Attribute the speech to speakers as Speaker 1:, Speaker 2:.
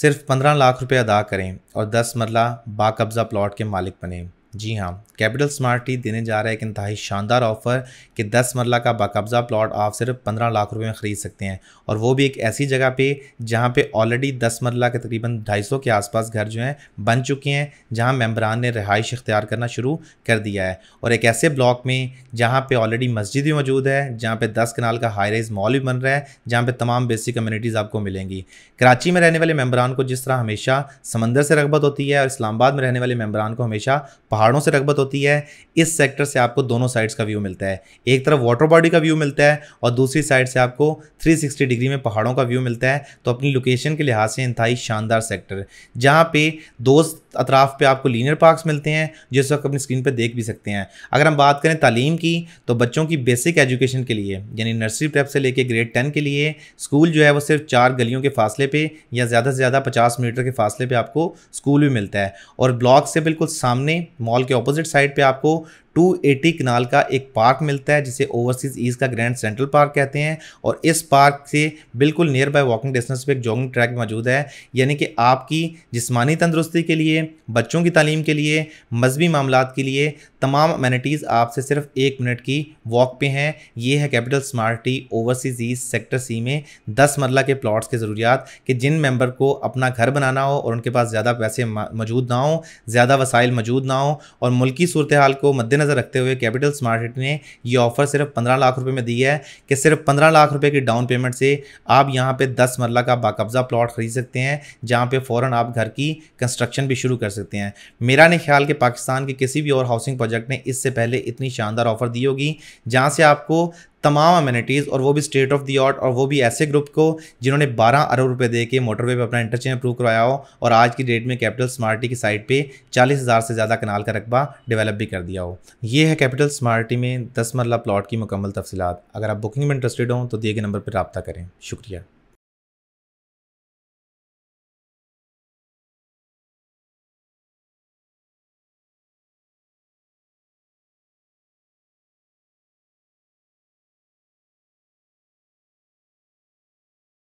Speaker 1: सिर्फ पंद्रह लाख रुपए अदा करें और दस मरला बाकब्ज़ा प्लॉट के मालिक बने जी हाँ कैपिटल स्मार्ट टी देने जा रहा है एक इंतहाई शानदार ऑफ़र कि 10 मरला का बाकब्ज़ा प्लॉट आप सिर्फ 15 लाख रुपए में ख़रीद सकते हैं और वो भी एक ऐसी जगह पे जहाँ पे ऑलरेडी 10 मरला के तकरीबन 250 के आसपास घर जो हैं बन चुके हैं जहाँ मेम्बरान ने रहाइश इख्तियार करना शुरू कर दिया है और एक ऐसे ब्लॉक में जहाँ पर ऑलरेडी मस्जिद भी मौजूद है जहाँ पर दस कनाल का हाई रेज मॉल भी बन रहा है जहाँ पर तमाम बेसिक कम्यूनिटीज़ आपको मिलेंगी कराची में रहने वाले मेम्बरान को जिस तरह हमेशा समंदर से रगबत होती है और इस्लामाबाद में रहने वाले मेम्बरान को हमेशा पहाड़ पहाड़ों से रगबत होती है इस सेक्टर से आपको दोनों साइड्स का व्यू मिलता है एक तरफ वाटर बॉडी का व्यू मिलता है और दूसरी साइड से आपको 360 डिग्री में पहाड़ों का व्यू मिलता है तो अपनी लोकेशन के लिहाज से इंतहाई शानदार सेक्टर जहाँ पे दोस्त अतराफ पे आपको लीनियर पार्क्स मिलते हैं जिस वक्त अपनी स्क्रीन पर देख भी सकते हैं अगर हम बात करें तालीम की तो बच्चों की बेसिक एजुकेशन के लिए यानी नर्सरी प्रेप से लेकर ग्रेड टेन के लिए स्कूल जो है वो सिर्फ चार गलियों के फासले पे या ज़्यादा से ज़्यादा पचास मीटर के फासले पे आपको स्कूल भी मिलता है और ब्लॉक से बिल्कुल सामने मॉल के ऑपोजिट साइड पे आपको 280 किनाल का एक पार्क मिलता है जिसे ओवरसीज़ ईस्ट का ग्रैंड सेंट्रल पार्क कहते हैं और इस पार्क से बिल्कुल नियर बाय वॉकिंग डिस्टेंस पे एक जॉगिंग ट्रैक मौजूद है यानी कि आपकी जिसमानी तंदरुस्ती के लिए बच्चों की तालीम के लिए मजहबी मामला के लिए तमाम अमेनिटीज़ आपसे सिर्फ एक मिनट की वॉक पे हैं ये है Capital Smart City Overseas East sector C में दस मरला के प्लाट्स के ज़रूरियात कि जिन मेम्बर को अपना घर बनाना हो और उनके पास ज़्यादा पैसे मौजूद ना हो ज़्यादा वसाइल मौजूद ना हो और मुल्की सूरत हाल को मद्देनजर मद्देनज़र रखते हुए कैपिटल स्मार्ट सिटी ने यह ऑफर सिर्फ पंद्रह लाख रुपये में दी है कि सिर्फ पंद्रह लाख रुपये की डाउन पेमेंट से आप यहाँ पर दस मरला का बाकब्ज़ा प्लॉट खरीद सकते हैं जहाँ पर फ़ौर आप घर की कंस्ट्रक्शन भी शुरू कर सकते हैं मेरा नहीं ख्याल कि पाकिस्तान के किसी भी और हाउसिंग प्रोजेक्ट ने इससे पहले इतनी शानदार ऑफर दी होगी जहाँ से आपको तमाम अम्यूनिटीज़ और वो भी स्टेट ऑफ दी आर्ट और वो भी ऐसे ग्रुप को जिन्होंने 12 अरब रुपए दे के मोटरवे पे अपना इंटरचेंज अप्रूव करवाया हो और आज की डेट में कैपिटल स्मार्टी की साइट पे 40,000 से ज़्यादा कनाल का रकबा डेवलप भी कर दिया हो ये है कैपिटल स्मार्टी में दस मरला प्लाट की मुकम्मल तफसीत अगर आप बुकिंग में इंटरेस्टेड हों तो दिए गए नंबर पर रबता करें शुक्रिया